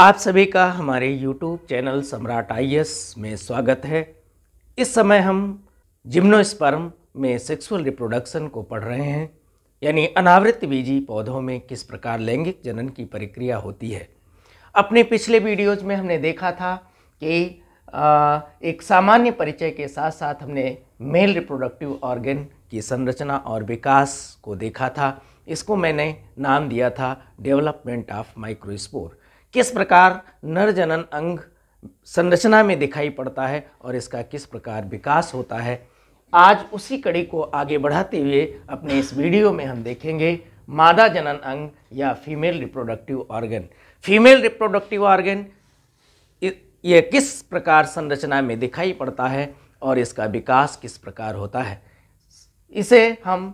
आप सभी का हमारे YouTube चैनल सम्राट आई में स्वागत है इस समय हम जिम्नोस्पर्म में सेक्सुअल रिप्रोडक्शन को पढ़ रहे हैं यानी अनावृत बीजी पौधों में किस प्रकार लैंगिक जनन की प्रक्रिया होती है अपने पिछले वीडियोज में हमने देखा था कि एक सामान्य परिचय के साथ साथ हमने मेल रिप्रोडक्टिव ऑर्गेन की संरचना और विकास को देखा था इसको मैंने नाम दिया था डेवलपमेंट ऑफ माइक्रोस्पोर किस प्रकार नर जनन अंग संरचना में दिखाई पड़ता है और इसका किस प्रकार विकास होता है आज उसी कड़ी को आगे बढ़ाते हुए अपने इस वीडियो में हम देखेंगे मादा जनन अंग या female reproductive organ female reproductive organ ये किस प्रकार संरचना में दिखाई पड़ता है और इसका विकास किस प्रकार होता है इसे हम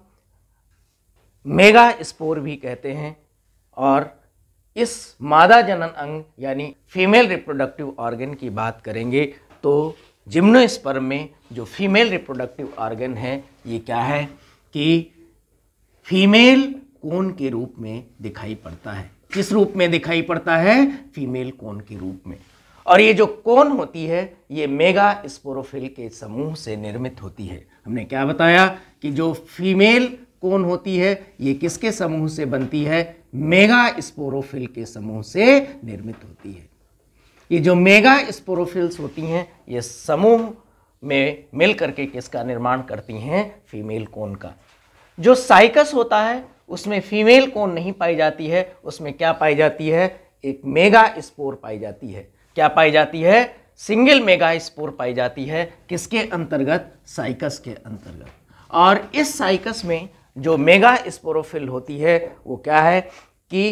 मेगा स्पोर भी कहते हैं और इस मादा जनन अंग यानी फीमेल रिप्रोडक्टिव ऑर्गन की बात करेंगे तो जिम्नोस्पर्म में जो फीमेल रिप्रोडक्टिव ऑर्गन है ये क्या है कि फीमेल कोन के रूप में दिखाई पड़ता है किस रूप में दिखाई पड़ता है फीमेल कोन के रूप में और ये जो कोन होती है ये मेगा स्पोरोफिल के समूह से निर्मित होती है हमने क्या बताया कि जो फीमेल कोन होती है ये किसके समूह से बनती है मेगा स्पोरोफिल के समूह से निर्मित होती है ये जो मेगा स्पोरोफिल्स होती हैं ये समूह में मिल करके किसका निर्माण करती हैं फीमेल कोन का जो साइकस होता है उसमें फीमेल कोन नहीं पाई जाती है उसमें क्या पाई जाती है एक मेगा स्पोर पाई जाती है क्या पाई जाती है सिंगल मेगा स्पोर पाई जाती है किसके अंतर्गत साइकस के अंतर्गत और इस साइकस में जो मेगा स्पोरोफिल होती है वो क्या है कि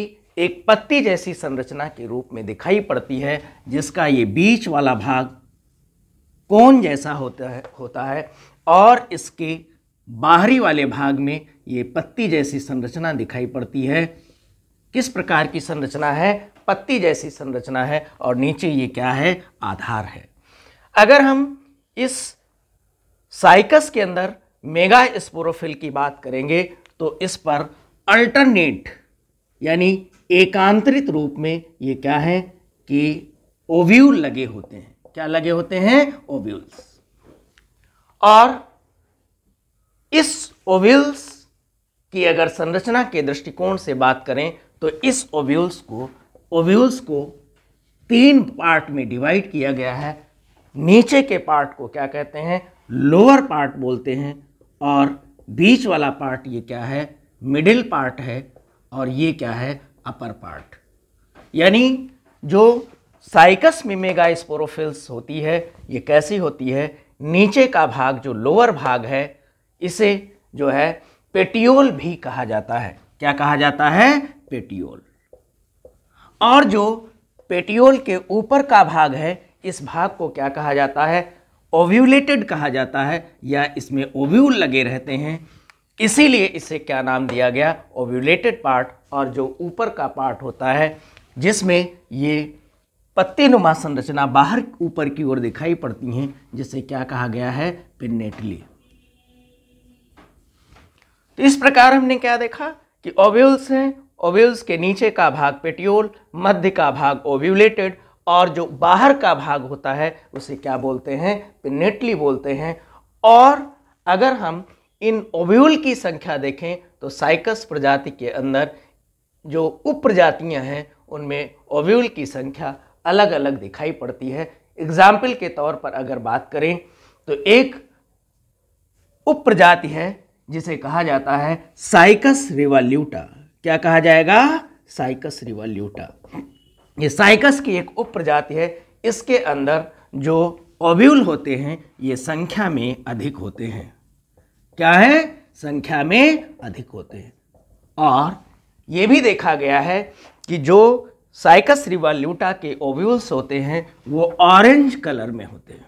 एक पत्ती जैसी संरचना के रूप में दिखाई पड़ती है जिसका ये बीच वाला भाग कोन जैसा होता है होता है और इसके बाहरी वाले भाग में ये पत्ती जैसी संरचना दिखाई पड़ती है किस प्रकार की संरचना है पत्ती जैसी संरचना है और नीचे ये क्या है आधार है अगर हम इस साइकस के अंदर मेगा स्पोरोफिल की बात करेंगे तो इस पर अल्टरनेट यानी एकांतरित रूप में ये क्या है कि ओव्यूल लगे होते हैं क्या लगे होते हैं ओव्यूल्स और इस ओव्यूल्स की अगर संरचना के दृष्टिकोण से बात करें तो इस ओव्यूल्स को ओव्यूल्स को तीन पार्ट में डिवाइड किया गया है नीचे के पार्ट को क्या कहते हैं लोअर पार्ट बोलते हैं और बीच वाला पार्ट ये क्या है मिडिल पार्ट है और ये क्या है अपर पार्ट यानी जो साइकस मिमेगा स्पोरोफिल्स होती है ये कैसी होती है नीचे का भाग जो लोअर भाग है इसे जो है पेटियोल भी कहा जाता है क्या कहा जाता है पेटियोल और जो पेटियोल के ऊपर का भाग है इस भाग को क्या कहा जाता है ओव्यूलेटेड कहा जाता है या इसमें ओव्यूल लगे रहते हैं इसीलिए इसे क्या नाम दिया गया ओव्यूलेटेड पार्ट और जो ऊपर का पार्ट होता है जिसमें ये पत्ते नुमा संरचना बाहर ऊपर की ओर दिखाई पड़ती हैं जिसे क्या कहा गया है पिन्नेटली तो इस प्रकार हमने क्या देखा कि ओव्यूल्स हैं ओव्यूल्स के नीचे का भाग पेटियोल मध्य का भाग ओव्यूलेटेड और जो बाहर का भाग होता है उसे क्या बोलते हैं पिनेटली बोलते हैं और अगर हम इन ओव्यूल की संख्या देखें तो साइकस प्रजाति के अंदर जो उप प्रजातियाँ हैं उनमें ओव्यूल की संख्या अलग अलग दिखाई पड़ती है एग्जाम्पल के तौर पर अगर बात करें तो एक उप प्रजाति है जिसे कहा जाता है साइकस रिवाल्यूटा क्या कहा जाएगा साइकस रिवाल्यूटा ये साइकस की एक उप प्रजाति है इसके अंदर जो ओव्यूल होते हैं ये संख्या में अधिक होते हैं क्या है संख्या में अधिक होते हैं और ये भी देखा गया है कि जो साइकस रिवाल्यूटा के ओव्यूल्स होते हैं वो ऑरेंज कलर में होते हैं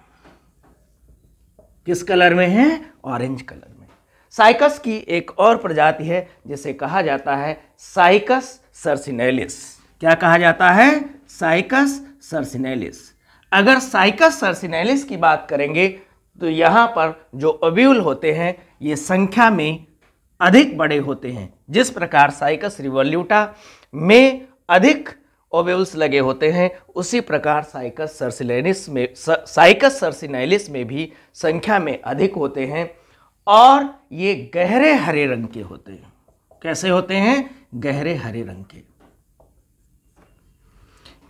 किस कलर में है ऑरेंज कलर में साइकस की एक और प्रजाति है जिसे कहा जाता है साइकस सर्सिनेलिस क्या कहा जाता है साइकस सर्सिनेलिस अगर साइकस सर्सिनेलिस की बात करेंगे तो यहाँ पर जो अव्यूल होते हैं ये संख्या में अधिक बड़े होते हैं जिस प्रकार साइकस रिवोल्यूटा में अधिक ओब्यूल्स लगे होते हैं उसी प्रकार साइकस सर्सिनेलिस में साइकस सर्सिनेलिस में भी संख्या में अधिक होते हैं और ये गहरे हरे रंग के होते हैं कैसे होते हैं गहरे हरे रंग के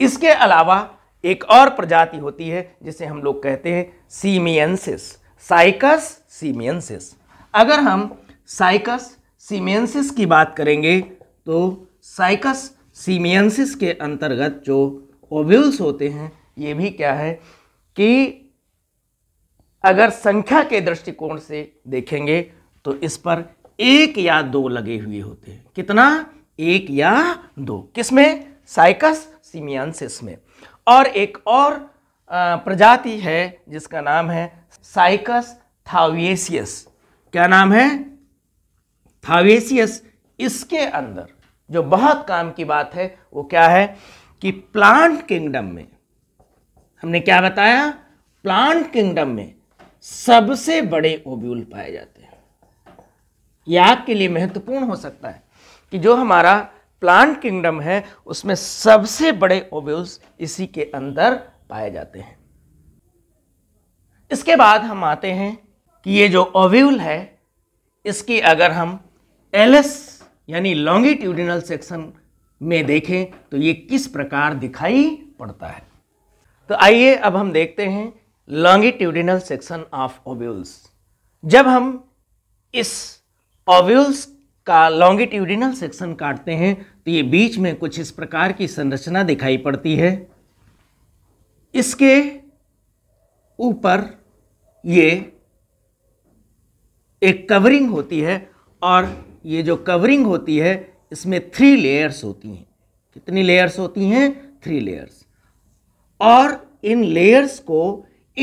इसके अलावा एक और प्रजाति होती है जिसे हम लोग कहते हैं सीमियंसिस साइकस सीमियंसिस अगर हम साइकस सीमियंसिस की बात करेंगे तो साइकस सीमियंसिस के अंतर्गत जो ओव्यूल्स होते हैं ये भी क्या है कि अगर संख्या के दृष्टिकोण से देखेंगे तो इस पर एक या दो लगे हुए होते हैं कितना एक या दो किसमें साइकस सीमियांसिस में और एक और प्रजाति है जिसका नाम है साइकस थावेसियस क्या नाम है थावेसियस इसके अंदर जो बहुत काम की बात है वो क्या है कि प्लांट किंगडम में हमने क्या बताया प्लांट किंगडम में सबसे बड़े ओब्यूल पाए जाते हैं यह आपके लिए महत्वपूर्ण हो सकता है कि जो हमारा प्लांट किंगडम है उसमें सबसे बड़े ओव्यूल्स इसी के अंदर पाए जाते हैं इसके बाद हम आते हैं कि ये जो ओव्यूल है इसकी अगर हम एलएस यानी लॉन्गिट्यूडिनल सेक्शन में देखें तो ये किस प्रकार दिखाई पड़ता है तो आइए अब हम देखते हैं लॉन्गिट्यूडिनल सेक्शन ऑफ ओव्यूल्स जब हम इस ओव्यूल्स का लॉन्गिट्यूडिनल सेक्शन काटते हैं तो ये बीच में कुछ इस प्रकार की संरचना दिखाई पड़ती है इसके ऊपर ये एक कवरिंग होती है और ये जो कवरिंग होती है इसमें थ्री लेयर्स होती हैं कितनी लेयर्स होती हैं थ्री लेयर्स और इन लेयर्स को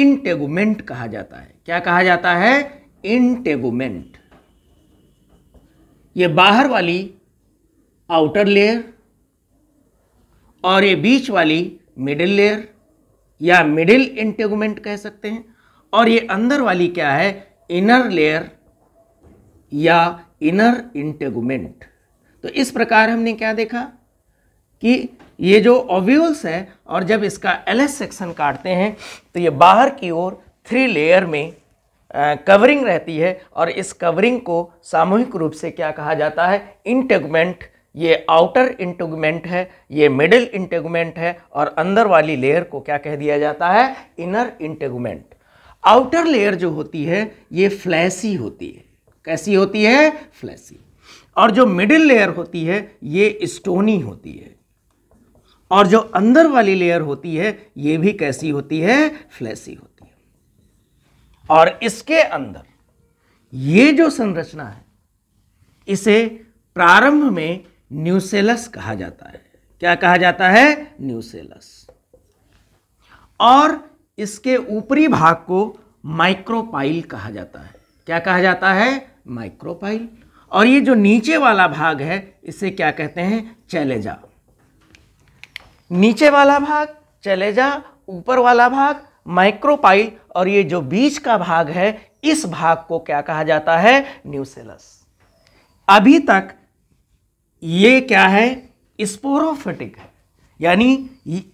इंटेगुमेंट कहा जाता है क्या कहा जाता है इंटेगुमेंट ये बाहर वाली आउटर लेयर और ये बीच वाली मिडिल लेयर या मिडिल इंटेगमेंट कह सकते हैं और ये अंदर वाली क्या है इनर लेयर या इनर इंटेगमेंट तो इस प्रकार हमने क्या देखा कि ये जो ओव्यूल्स है और जब इसका एलएस सेक्शन काटते हैं तो ये बाहर की ओर थ्री लेयर में कवरिंग रहती है और इस कवरिंग को सामूहिक रूप से क्या कहा जाता है इंटेगमेंट ये आउटर इंटेगमेंट है ये मिडिल इंटेगमेंट है और अंदर वाली लेयर को क्या कह दिया जाता है इनर इंटेगमेंट आउटर लेयर जो होती है ये फ्लैसी होती है कैसी होती है फ्लैसी और जो मिडिल लेयर होती है ये स्टोनी होती है और जो अंदर वाली लेयर होती है ये भी कैसी होती है फ्लैसी होती है और इसके अंदर ये जो संरचना है इसे प्रारंभ में न्यूसेलस कहा जाता है क्या कहा जाता है न्यूसेलस और इसके ऊपरी भाग को माइक्रोपाइल कहा जाता है क्या कहा जाता है माइक्रोपाइल और ये जो नीचे वाला भाग है इसे क्या कहते हैं चैलेजा नीचे वाला भाग चैलेजा ऊपर वाला भाग माइक्रोपाइल और ये जो बीच का भाग है इस भाग को क्या कहा जाता है न्यूसेलस अभी तक ये क्या है स्पोरोफिटिक है यानी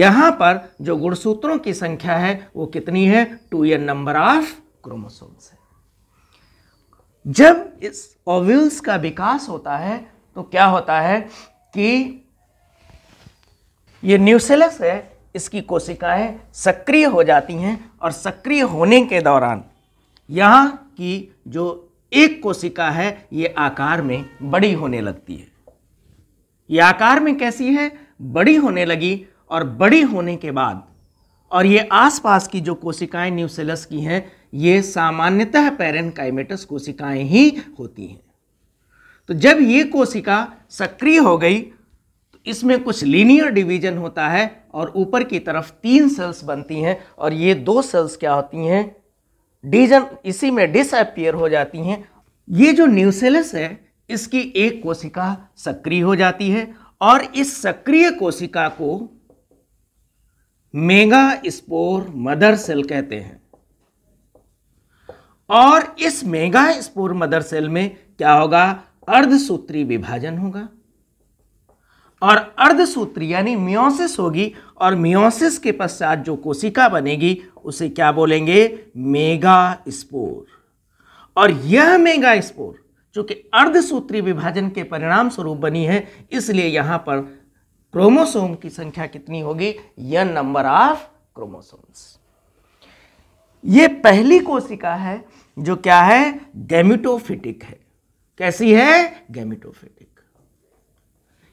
यहां पर जो गुणसूत्रों की संख्या है वो कितनी है two n number of chromosomes है जब इस ओव्यूल्स का विकास होता है तो क्या होता है कि ये न्यूसेलस है इसकी कोशिकाएं सक्रिय हो जाती हैं और सक्रिय होने के दौरान यहाँ की जो एक कोशिका है ये आकार में बड़ी होने लगती है ये आकार में कैसी है बड़ी होने लगी और बड़ी होने के बाद और ये आसपास की जो कोशिकाएं न्यूसेलस की हैं ये सामान्यतः काइमेटस कोशिकाएं ही होती हैं तो जब ये कोशिका सक्रिय हो गई इसमें कुछ लीनियर डिवीजन होता है और ऊपर की तरफ तीन सेल्स बनती हैं और ये दो सेल्स क्या होती हैं डीजन इसी में डिसअपियर हो जाती हैं ये जो न्यूसेलस है इसकी एक कोशिका सक्रिय हो जाती है और इस सक्रिय कोशिका को मेगा स्पोर मदर सेल कहते हैं और इस मेगा स्पोर मदर सेल में क्या होगा अर्धसूत्री विभाजन होगा और अर्धसूत्र यानी मियोसिस होगी और मियोसिस के पश्चात जो कोशिका बनेगी उसे क्या बोलेंगे मेगा स्पोर और यह मेगा स्पोर जो कि अर्धसूत्री विभाजन के परिणाम स्वरूप बनी है इसलिए यहां पर क्रोमोसोम की संख्या कितनी होगी यह नंबर ऑफ क्रोमोसोम्स ये पहली कोशिका है जो क्या है गैमिटोफिटिक है कैसी है गैमिटोफिटिक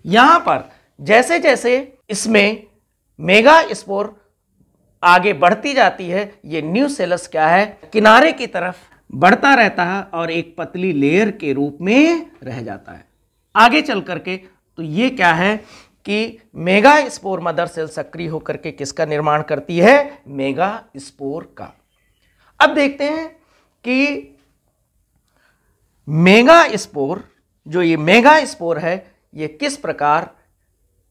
यहां पर जैसे जैसे इसमें मेगा स्पोर आगे बढ़ती जाती है ये न्यू सेलस क्या है किनारे की तरफ बढ़ता रहता है और एक पतली लेयर के रूप में रह जाता है आगे चल करके तो ये क्या है कि मेगा स्पोर मदर सेल सक्रिय होकर के किसका निर्माण करती है मेगा स्पोर का अब देखते हैं कि मेगा स्पोर जो ये मेगा स्पोर है ये किस प्रकार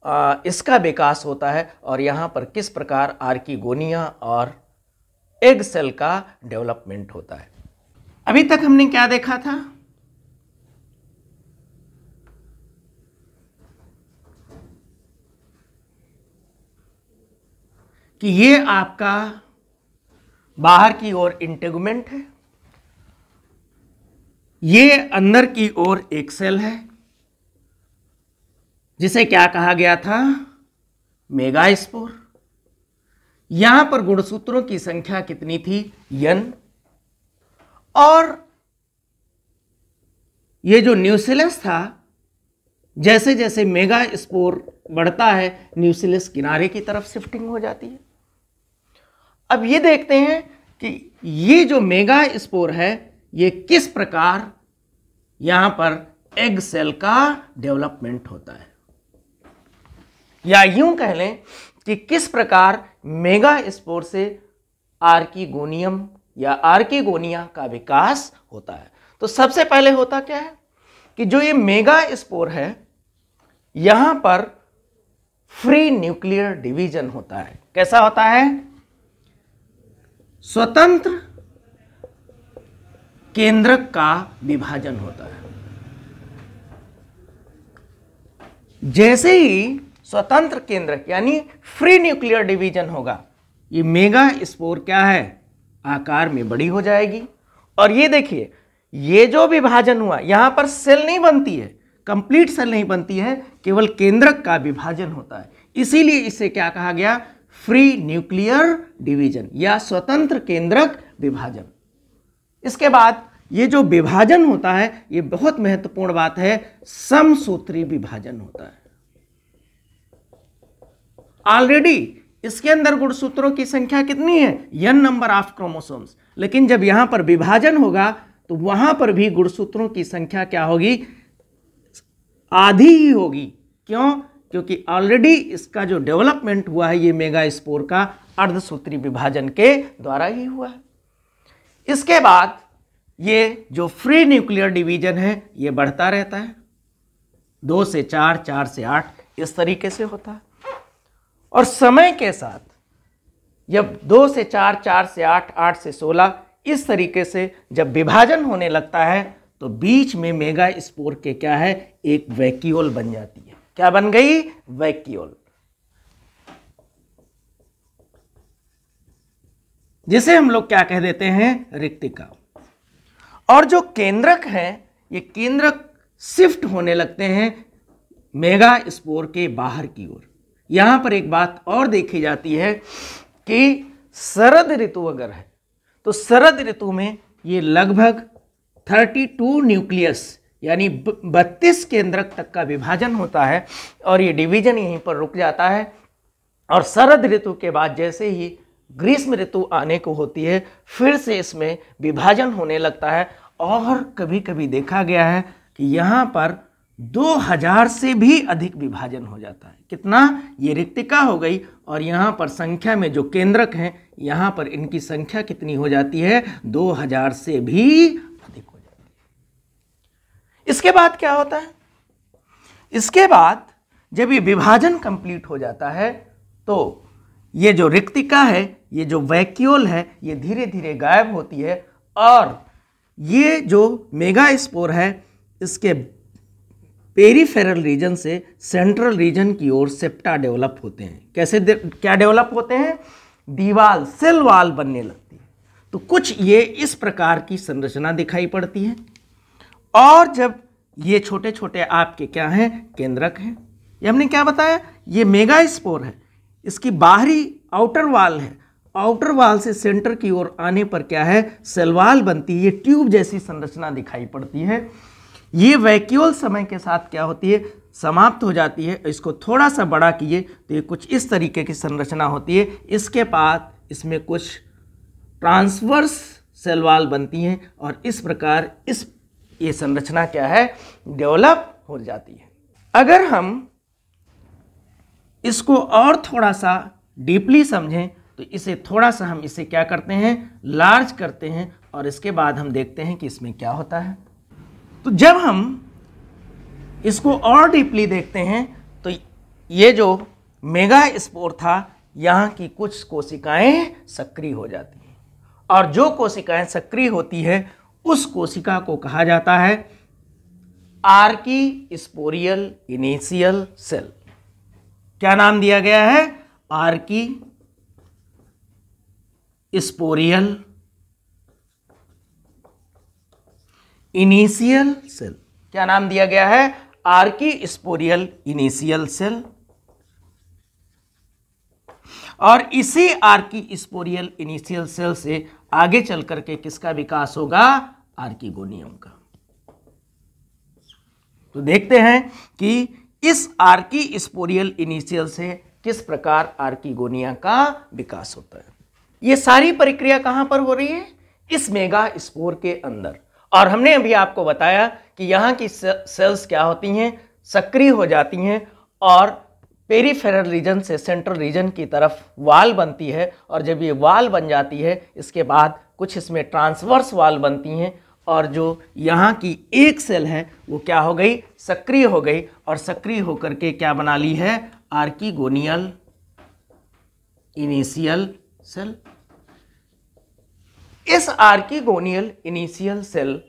आ, इसका विकास होता है और यहाँ पर किस प्रकार आर्कीगोनिया और एग सेल का डेवलपमेंट होता है अभी तक हमने क्या देखा था कि ये आपका बाहर की ओर इंटेगमेंट है ये अंदर की ओर एक सेल है जिसे क्या कहा गया था मेगा स्पोर यहां पर गुणसूत्रों की संख्या कितनी थी यन और ये जो न्यूसिलस था जैसे जैसे मेगा स्पोर बढ़ता है न्यूसिलस किनारे की तरफ शिफ्टिंग हो जाती है अब ये देखते हैं कि ये जो मेगा स्पोर है ये किस प्रकार यहां पर एग सेल का डेवलपमेंट होता है या यूं कह लें कि किस प्रकार मेगा स्पोर से आर्किगोनियम या आर्किगोनिया का विकास होता है तो सबसे पहले होता क्या है कि जो ये मेगा स्पोर है यहां पर फ्री न्यूक्लियर डिवीजन होता है कैसा होता है स्वतंत्र केंद्रक का विभाजन होता है जैसे ही स्वतंत्र केंद्र यानी फ्री न्यूक्लियर डिवीजन होगा ये मेगा स्पोर क्या है आकार में बड़ी हो जाएगी और ये देखिए ये जो विभाजन हुआ यहां पर सेल नहीं बनती है कंप्लीट सेल नहीं बनती है केवल केंद्रक का विभाजन होता है इसीलिए इसे क्या कहा गया फ्री न्यूक्लियर डिवीजन या स्वतंत्र केंद्रक विभाजन इसके बाद ये जो विभाजन होता है ये बहुत महत्वपूर्ण बात है समसूत्री विभाजन होता है ऑलरेडी इसके अंदर गुणसूत्रों की संख्या कितनी है यन नंबर ऑफ क्रोमोसोम्स लेकिन जब यहां पर विभाजन होगा तो वहां पर भी गुणसूत्रों की संख्या क्या होगी आधी ही होगी क्यों क्योंकि ऑलरेडी इसका जो डेवलपमेंट हुआ है ये मेगा स्पोर का अर्धसूत्री विभाजन के द्वारा ही हुआ है इसके बाद ये जो फ्री न्यूक्लियर डिवीजन है ये बढ़ता रहता है दो से चार चार से आठ इस तरीके से होता है और समय के साथ जब दो से चार चार से आठ आठ से सोलह इस तरीके से जब विभाजन होने लगता है तो बीच में मेगा स्पोर के क्या है एक वैक्यूल बन जाती है क्या बन गई वैक्यूल जिसे हम लोग क्या कह देते हैं रिक्तिका और जो केंद्रक हैं ये केंद्रक शिफ्ट होने लगते हैं मेगा स्पोर के बाहर की ओर यहाँ पर एक बात और देखी जाती है कि शरद ऋतु अगर है तो शरद ऋतु में ये लगभग 32 न्यूक्लियस यानी बत्तीस केंद्रक तक का विभाजन होता है और ये डिवीजन यहीं पर रुक जाता है और शरद ऋतु के बाद जैसे ही ग्रीष्म ऋतु आने को होती है फिर से इसमें विभाजन होने लगता है और कभी कभी देखा गया है कि यहाँ पर 2000 से भी अधिक विभाजन हो जाता है कितना ये रिक्तिका हो गई और यहाँ पर संख्या में जो केंद्रक हैं यहाँ पर इनकी संख्या कितनी हो जाती है 2000 से भी अधिक हो जाती है इसके बाद क्या होता है इसके बाद जब ये विभाजन कंप्लीट हो जाता है तो ये जो रिक्तिका है ये जो वैक्यूल है ये धीरे धीरे गायब होती है और ये जो मेगा स्पोर है इसके पेरीफेरल रीजन से सेंट्रल रीजन की ओर सेप्टा डेवलप होते हैं कैसे क्या डेवलप होते हैं दीवाल सेल वाल बनने लगती है तो कुछ ये इस प्रकार की संरचना दिखाई पड़ती है और जब ये छोटे छोटे आपके क्या हैं केंद्रक हैं ये हमने क्या बताया ये मेगा स्पोर है इसकी बाहरी आउटर वाल है आउटर वाल से सेंटर की ओर आने पर क्या है सेलवाल बनती है ये ट्यूब जैसी संरचना दिखाई पड़ती है ये वैक्यूल समय के साथ क्या होती है समाप्त हो जाती है इसको थोड़ा सा बड़ा किए तो ये कुछ इस तरीके की संरचना होती है इसके बाद इसमें कुछ ट्रांसवर्स सेलवाल बनती हैं और इस प्रकार इस ये संरचना क्या है डेवलप हो जाती है अगर हम इसको और थोड़ा सा डीपली समझें तो इसे थोड़ा सा हम इसे क्या करते हैं लार्ज करते हैं और इसके बाद हम देखते हैं कि इसमें क्या होता है तो जब हम इसको और डीपली देखते हैं तो ये जो मेगा स्पोर था यहाँ की कुछ कोशिकाएं सक्रिय हो जाती हैं और जो कोशिकाएं सक्रिय होती है उस कोशिका को कहा जाता है आर्की स्पोरियल इनिशियल सेल क्या नाम दिया गया है आर्की स्पोरियल इनिशियल सेल क्या नाम दिया गया है आर्की स्पोरियल इनिशियल सेल और इसी आर्की स्पोरियल इनिशियल सेल से आगे चल करके किसका विकास होगा आर्कीगोनियम का तो देखते हैं कि इस आर्की स्पोरियल इनिशियल से किस प्रकार आर्कीगोनिया का विकास होता है यह सारी प्रक्रिया कहां पर हो रही है इस मेगा स्पोर के अंदर और हमने अभी आपको बताया कि यहाँ की सेल्स क्या होती हैं सक्रिय हो जाती हैं और पेरीफेरल रीजन से सेंट्रल रीजन की तरफ वाल बनती है और जब ये वाल बन जाती है इसके बाद कुछ इसमें ट्रांसवर्स वाल बनती हैं और जो यहाँ की एक सेल है वो क्या हो गई सक्रिय हो गई और सक्रिय होकर के क्या बना ली है आर्कीगोनियल इनिशियल सेल इस आर्किगोनियल इनिशियल सेल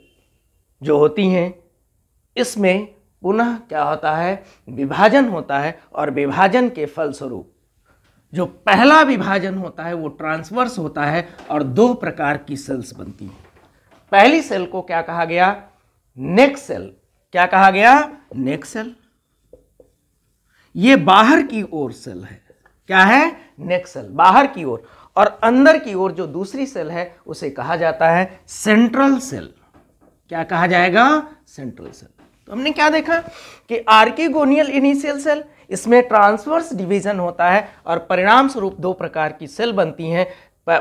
जो होती हैं इसमें पुनः क्या होता है विभाजन होता है और विभाजन के फलस्वरूप जो पहला विभाजन होता है वो ट्रांसवर्स होता है और दो प्रकार की सेल्स बनती हैं पहली सेल को क्या कहा गया नेक सेल क्या कहा गया नेक सेल ये बाहर की ओर सेल है क्या है नेक सेल बाहर की ओर और अंदर की ओर जो दूसरी सेल है उसे कहा जाता है सेंट्रल सेल क्या कहा जाएगा सेंट्रल सेल तो हमने क्या देखा कि आर्किगोनियल इनिशियल सेल इसमें ट्रांसवर्स डिवीजन होता है और परिणाम स्वरूप दो प्रकार की सेल बनती हैं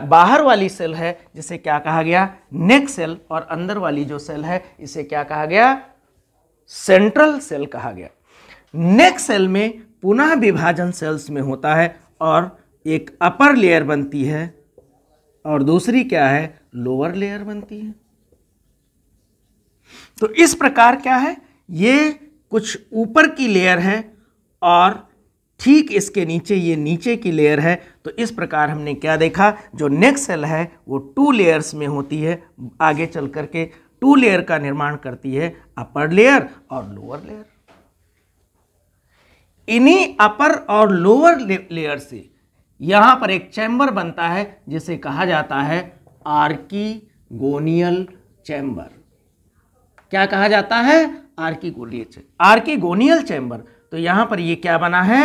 बाहर वाली सेल है जिसे क्या कहा गया नेक सेल और अंदर वाली जो सेल है इसे क्या कहा गया सेंट्रल सेल कहा गया नेक सेल में पुनः विभाजन सेल्स में होता है और एक अपर लेयर बनती है और दूसरी क्या है लोअर लेयर बनती है तो इस प्रकार क्या है ये कुछ ऊपर की लेयर है और ठीक इसके नीचे ये नीचे की लेयर है तो इस प्रकार हमने क्या देखा जो नेक्स्ट सेल है वो टू लेयर्स में होती है आगे चल करके टू लेयर का निर्माण करती है अपर लेयर और लोअर लेयर इन्हीं अपर और लोअर लेयर से यहां पर एक चैम्बर बनता है जिसे कहा जाता है आर्कीगोनियल चैम्बर क्या कहा जाता है आर्कीगोनियल आर्कीगोनियल चैम्बर तो यहां पर ये क्या बना है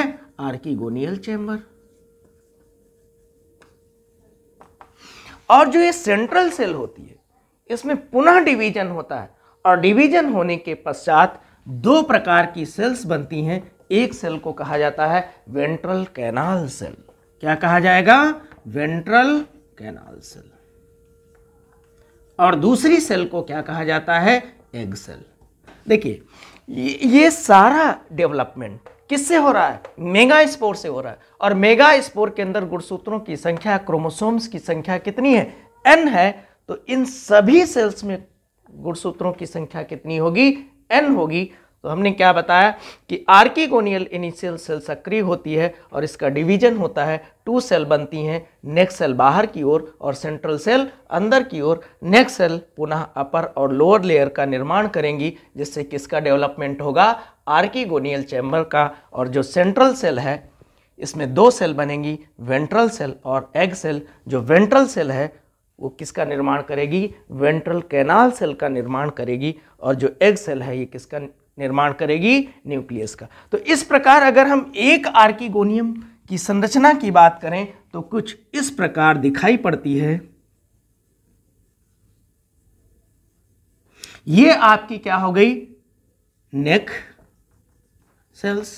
आर्कीगोनियल चैम्बर और जो ये सेंट्रल सेल होती है इसमें पुनः डिवीजन होता है और डिवीजन होने के पश्चात दो प्रकार की सेल्स बनती हैं एक सेल को कहा जाता है वेंट्रल कैनाल सेल क्या कहा जाएगा वेंट्रल कैनाल सेल और दूसरी सेल को क्या कहा जाता है एग सेल देखिए ये, ये सारा डेवलपमेंट किससे हो रहा है मेगा स्पोर से हो रहा है और मेगा स्पोर के अंदर गुणसूत्रों की संख्या क्रोमोसोम्स की संख्या कितनी है एन है तो इन सभी सेल्स में गुणसूत्रों की संख्या कितनी होगी एन होगी तो हमने क्या बताया कि आर्किगोनियल इनिशियल सेल सक्रिय होती है और इसका डिवीजन होता है टू सेल बनती हैं नेक्स्ट सेल बाहर की ओर और, और सेंट्रल सेल अंदर की ओर नेक्स्ट सेल पुनः अपर और लोअर लेयर का निर्माण करेंगी जिससे किसका डेवलपमेंट होगा आर्किगोनियल चैम्बर का और जो सेंट्रल सेल है इसमें दो सेल बनेंगी वेंट्रल सेल और एग सेल जो वेंट्रल सेल है वो किसका निर्माण करेगी वेंट्रल कैनाल सेल का निर्माण करेगी और जो एग सेल है ये किसका निर्माण करेगी न्यूक्लियस का तो इस प्रकार अगर हम एक आर्किगोनियम की संरचना की बात करें तो कुछ इस प्रकार दिखाई पड़ती है ये आपकी क्या हो गई नेक सेल्स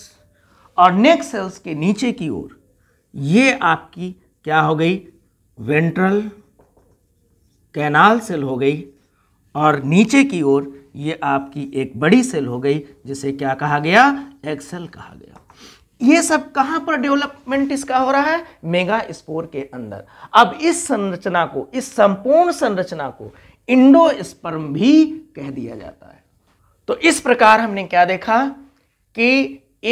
और नेक सेल्स के नीचे की ओर ये आपकी क्या हो गई वेंट्रल कैनाल सेल हो गई और नीचे की ओर ये आपकी एक बड़ी सेल हो गई जिसे क्या कहा गया एक्सेल कहा गया ये सब कहां पर डेवलपमेंट इसका हो रहा है मेगा स्पोर के अंदर अब इस संरचना को इस संपूर्ण संरचना को इंडो स्पर्म भी कह दिया जाता है तो इस प्रकार हमने क्या देखा कि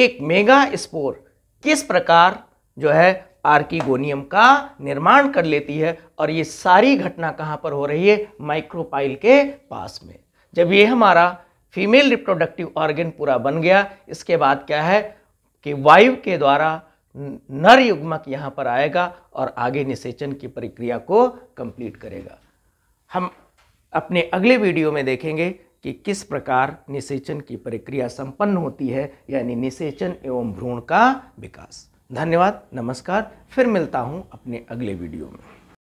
एक मेगा स्पोर किस प्रकार जो है आर्किगोनियम का निर्माण कर लेती है और ये सारी घटना कहाँ पर हो रही है माइक्रोपाइल के पास में जब ये हमारा फीमेल रिप्रोडक्टिव ऑर्गेन पूरा बन गया इसके बाद क्या है कि वायु के द्वारा नर युग्मक यहाँ पर आएगा और आगे निषेचन की प्रक्रिया को कंप्लीट करेगा हम अपने अगले वीडियो में देखेंगे कि किस प्रकार निषेचन की प्रक्रिया संपन्न होती है यानी निषेचन एवं भ्रूण का विकास धन्यवाद नमस्कार फिर मिलता हूँ अपने अगले वीडियो में